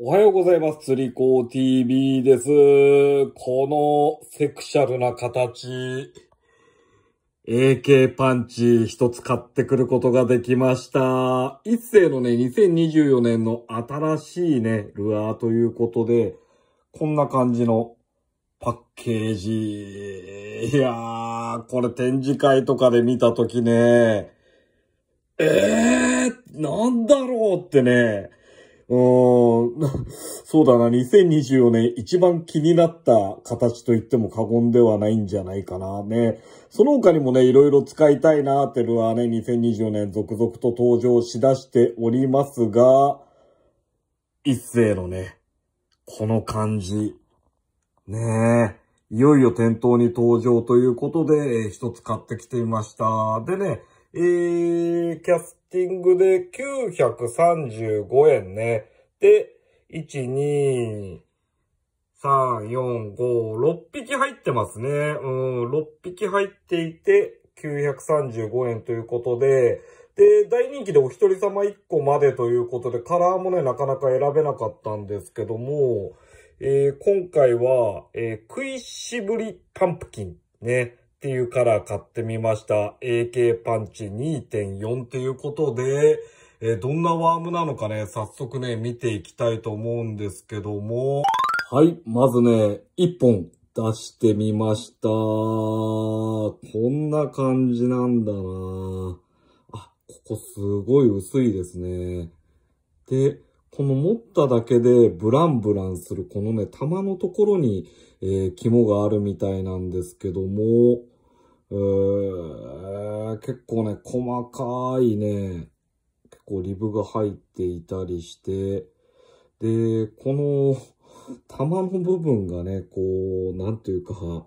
おはようございます。釣り子 TV です。このセクシャルな形、AK パンチ一つ買ってくることができました。一世のね、2024年の新しいね、ルアーということで、こんな感じのパッケージ。いやー、これ展示会とかで見たときね、えー、なんだろうってね、うん、そうだな、2024年一番気になった形と言っても過言ではないんじゃないかな。ね。その他にもね、いろいろ使いたいなーってのはね、2024年続々と登場しだしておりますが、一世のね、この感じ。ねえ。いよいよ店頭に登場ということで、えー、一つ買ってきていました。でね、えー、キャスティングで935円ね。で、1、2、3、4、5、6匹入ってますね。うん、6匹入っていて、935円ということで、で、大人気でお一人様1個までということで、カラーもね、なかなか選べなかったんですけども、えー、今回は、えー、食いしぶりパンプキンね。っていうカラー買ってみました。AK パンチ2.4っていうことで、えー、どんなワームなのかね、早速ね、見ていきたいと思うんですけども。はい、まずね、1本出してみました。こんな感じなんだなあ、ここすごい薄いですね。で、この持っただけでブランブランするこのね、玉のところに、えー、肝があるみたいなんですけども、結構ね、細かいね、結構リブが入っていたりして、で、この玉の部分がね、こう、なんていうか、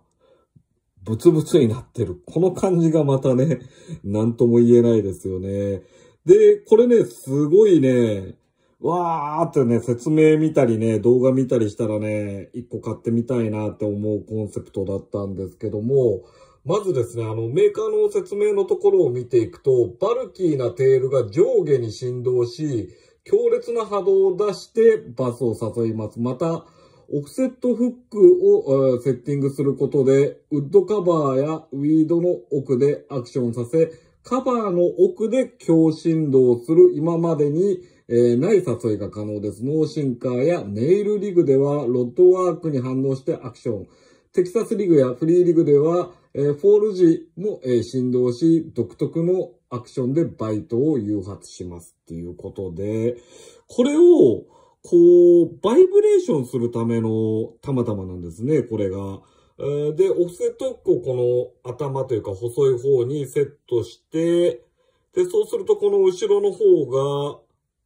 ブツブツになってる。この感じがまたね、なんとも言えないですよね。で、これね、すごいね、わーってね、説明見たりね、動画見たりしたらね、一個買ってみたいなって思うコンセプトだったんですけども、まずですね、あの、メーカーの説明のところを見ていくと、バルキーなテールが上下に振動し、強烈な波動を出してバスを誘います。また、オフセットフックをセッティングすることで、ウッドカバーやウィードの奥でアクションさせ、カバーの奥で強振動する今までに、えー、ない誘いが可能です。ノーシンカーやネイルリグではロッドワークに反応してアクション。テキサスリーグやフリーリーグでは、えー、フォール時も、えー、振動し、独特のアクションでバイトを誘発しますっていうことで、これを、こう、バイブレーションするためのたまたまなんですね、これが。えー、で、オフセットをこの頭というか細い方にセットして、で、そうするとこの後ろの方が、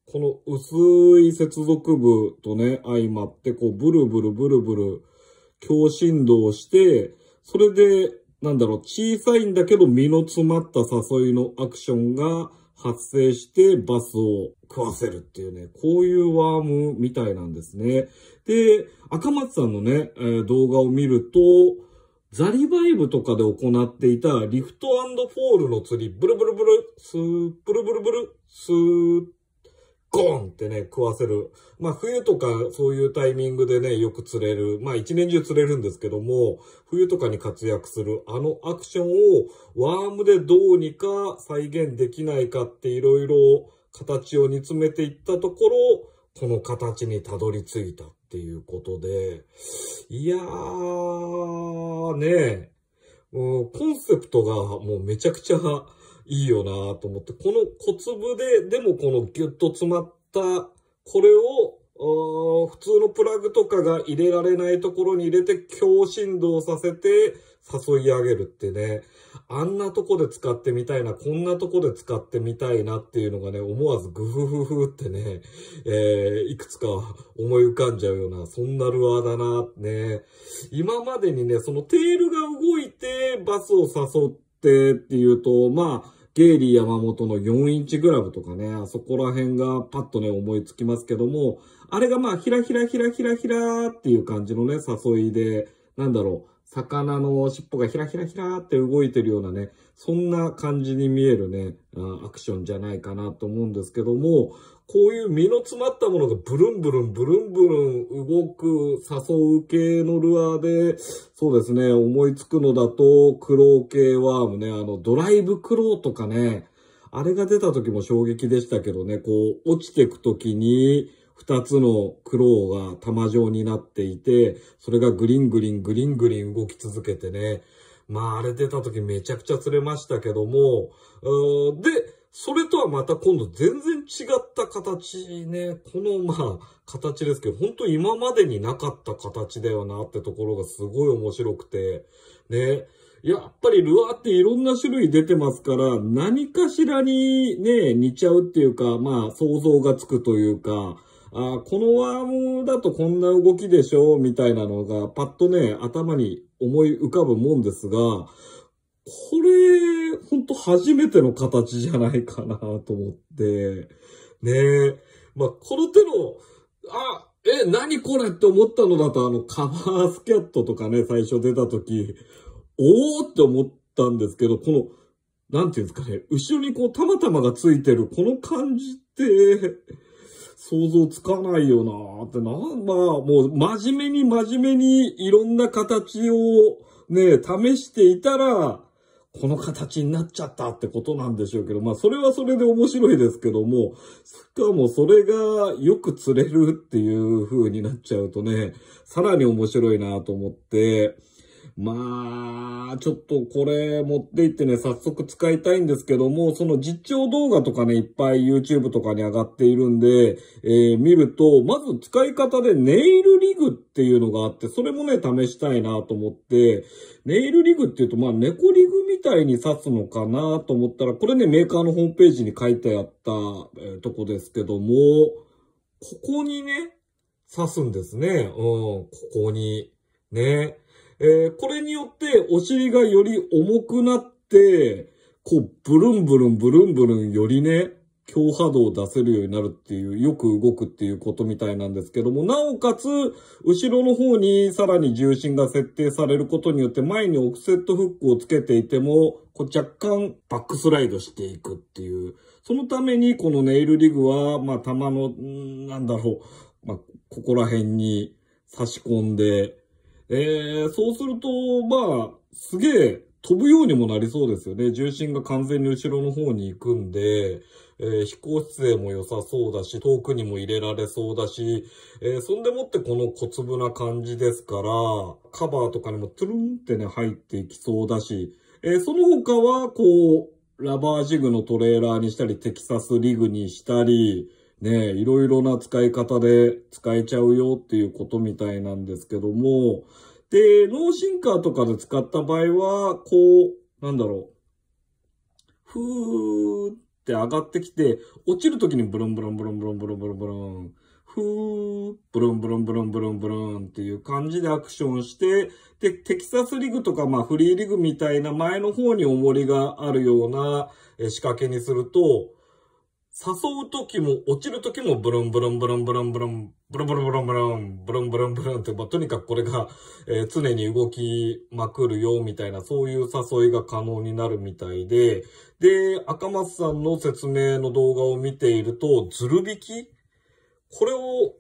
この薄い接続部とね、相まって、こう、ブルブルブルブル強振動して、それで、なんだろう、小さいんだけど身の詰まった誘いのアクションが発生してバスを食わせるっていうね、こういうワームみたいなんですね。で、赤松さんのね、えー、動画を見ると、ザリバイブとかで行っていたリフトフォールの釣り、ブルブルブル、スー、ブルブルブル、スーっゴンってね、食わせる。まあ冬とかそういうタイミングでね、よく釣れる。まあ一年中釣れるんですけども、冬とかに活躍するあのアクションをワームでどうにか再現できないかっていろいろ形を煮詰めていったところ、この形にたどり着いたっていうことで、いやーね、ねコンセプトがもうめちゃくちゃいいよなと思って、この小粒で、でもこのギュッと詰まった、これを、普通のプラグとかが入れられないところに入れて強振動させて誘い上げるってね、あんなとこで使ってみたいな、こんなとこで使ってみたいなっていうのがね、思わずグフフフってね、えー、いくつか思い浮かんじゃうような、そんなルアーだな、ね。今までにね、そのテールが動いてバスを誘ってっていうと、まあ、ゲイリー山本の4インチグラブとかね、あそこら辺がパッとね、思いつきますけども、あれがまあ、ひらひらひらひらひらっていう感じのね、誘いで、なんだろう、魚の尻尾がひらひらひらって動いてるようなね、そんな感じに見えるね、アクションじゃないかなと思うんですけども、こういう身の詰まったものがブルンブルン、ブルンブルン動く、誘う系のルアーで、そうですね、思いつくのだと、クロウ系ワームね、あの、ドライブクロウとかね、あれが出た時も衝撃でしたけどね、こう、落ちてく時に、二つのクロウが玉状になっていて、それがグリングリン、グリングリン動き続けてね、まあ、あれ出た時めちゃくちゃ釣れましたけども、で、それとはまた今度全然違った形ね。このまあ形ですけど、本当今までになかった形だよなってところがすごい面白くて。ね。やっぱりルアーっていろんな種類出てますから、何かしらにね、似ちゃうっていうか、まあ想像がつくというか、あこのワームだとこんな動きでしょみたいなのがパッとね、頭に思い浮かぶもんですが、これ、ほんと初めての形じゃないかなと思って、ねえ。まあ、この手の、あ、え、何これって思ったのだと、あの、カバースキャットとかね、最初出た時、おーって思ったんですけど、この、なんていうんですかね、後ろにこう、たまたまがついてる、この感じって、想像つかないよなーってな、まもう、真面目に真面目に、いろんな形を、ね、試していたら、この形になっちゃったってことなんでしょうけど、まあそれはそれで面白いですけども、しかもそれがよく釣れるっていう風になっちゃうとね、さらに面白いなと思って、まあ、ちょっとこれ持って行ってね、早速使いたいんですけども、その実況動画とかね、いっぱい YouTube とかに上がっているんで、えー、見ると、まず使い方でネイルリグっていうのがあって、それもね、試したいなと思って、ネイルリグっていうと、まあ、猫リグみたいに刺すのかなと思ったら、これね、メーカーのホームページに書いてあった、えとこですけども、ここにね、刺すんですね。うん、ここに。ね。えー、これによってお尻がより重くなって、こう、ブルンブルンブルンブルンよりね、強波動を出せるようになるっていう、よく動くっていうことみたいなんですけども、なおかつ、後ろの方にさらに重心が設定されることによって、前にオフセットフックをつけていても、こう若干バックスライドしていくっていう。そのために、このネイルリグは、まあ、球の、なんだろう、まあ、ここら辺に差し込んで、えー、そうすると、まあ、すげえ飛ぶようにもなりそうですよね。重心が完全に後ろの方に行くんで、えー、飛行姿勢も良さそうだし、遠くにも入れられそうだし、えー、そんでもってこの小粒な感じですから、カバーとかにもトゥルンってね、入っていきそうだし、えー、その他は、こう、ラバージグのトレーラーにしたり、テキサスリグにしたり、ね、いろいろな使い方で使えちゃうよっていうことみたいなんですけども、で、脳シンカーとかで使った場合は、こう、なんだろう。ふーって上がってきて、落ちるときにブルンブルンブルンブルンブルンブルンブルン。ふー、ブルンブルンブルンブルンブルンっていう感じでアクションして、で、テキサスリグとか、まあフリーリグみたいな前の方に重りがあるような仕掛けにすると、誘う時も落ちる時もブルンブルンブルンブルンブルンブルンブルンブルンブルンブルンブルンブルンって、とにかくこれが、常に動きまくるよみたいな、そういう誘いが可能になるみたいで、で、赤松さんの説明の動画を見ていると、ズル引きこれを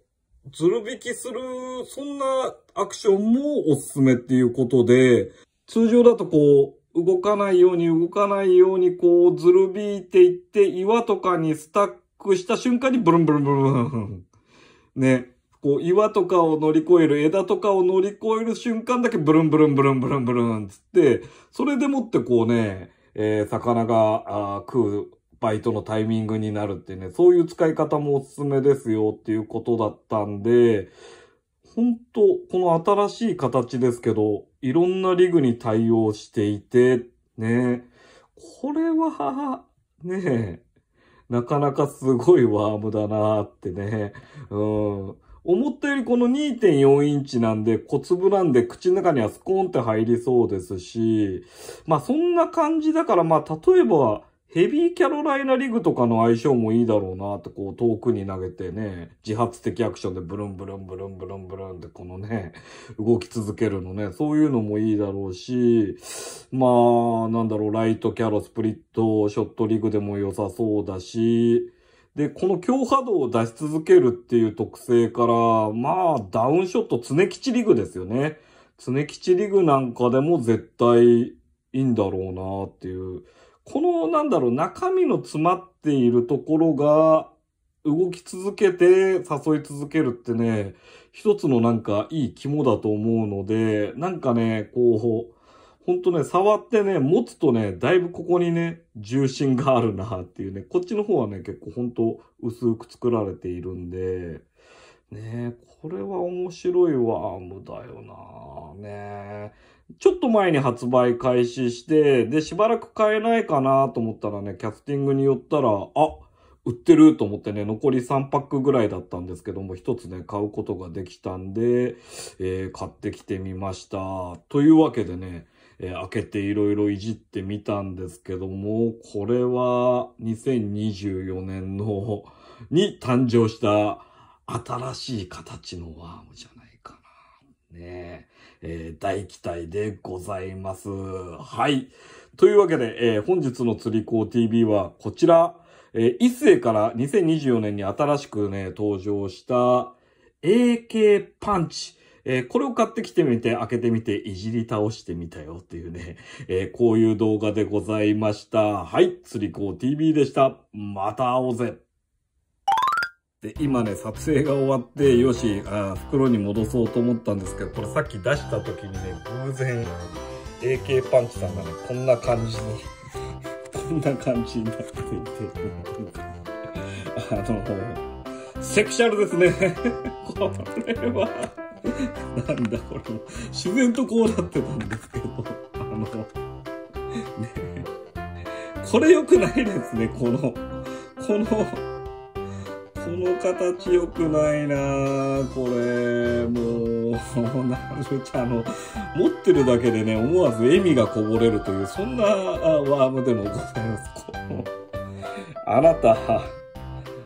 ズル引きする、そんなアクションもおすすめっていうことで、通常だとこう、動かないように動かないようにこうずるびいていって岩とかにスタックした瞬間にブルンブルンブルン。ね。こう岩とかを乗り越える、枝とかを乗り越える瞬間だけブルンブルンブルンブルンブルンつって、それでもってこうね、えー、魚が食うバイトのタイミングになるってね、そういう使い方もおすすめですよっていうことだったんで、本当この新しい形ですけど、いろんなリグに対応していて、ね、これは、ね、なかなかすごいワームだなーってね、うん。思ったよりこの2.4インチなんで小粒なんで口の中にはスコーンって入りそうですし、まあそんな感じだからまあ例えばヘビーキャロライナリグとかの相性もいいだろうなって、こう遠くに投げてね、自発的アクションでブルンブルンブルンブルンブルンってこのね、動き続けるのね、そういうのもいいだろうし、まあ、なんだろう、ライトキャロ、スプリット、ショットリグでも良さそうだし、で、この強波動を出し続けるっていう特性から、まあ、ダウンショット常吉リグですよね。常吉リグなんかでも絶対いいんだろうなっていう。この、なんだろう、中身の詰まっているところが、動き続けて誘い続けるってね、一つのなんかいい肝だと思うので、なんかね、こう、ほんとね、触ってね、持つとね、だいぶここにね、重心があるなっていうね、こっちの方はね、結構ほんと薄く作られているんで、ねこれは面白いワームだよなねちょっと前に発売開始して、で、しばらく買えないかなと思ったらね、キャスティングによったら、あ、売ってると思ってね、残り3パックぐらいだったんですけども、一つね、買うことができたんで、えー、買ってきてみました。というわけでね、えー、開けていろいろいじってみたんですけども、これは2024年のに誕生した新しい形のワームじゃないかな。ねえ。えー、大期待でございます。はい。というわけで、えー、本日の釣り子 TV はこちら、えー、一世から2024年に新しくね、登場した AK パンチ。えー、これを買ってきてみて、開けてみて、いじり倒してみたよっていうね、えー、こういう動画でございました。はい、釣り子 TV でした。また会おうぜ。で、今ね、撮影が終わって、よし、あ袋に戻そうと思ったんですけど、これさっき出した時にね、偶然、AK パンチさんがね、こんな感じに、こんな感じになっていて、あの、セクシャルですね。これは、なんだこれ、自然とこうなってたんですけど、あの、ね、これ良くないですね、この、この、この形良くないなこれ、もう、なるちゃん、あの、持ってるだけでね、思わず笑みがこぼれるという、そんなワームでもございます。あなた、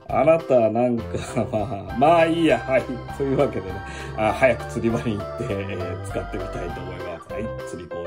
あなたなんか、まあ、まあいいや、はい。というわけでね、あ早く釣り場に行って、え使ってみたいと思います。はい、釣り子。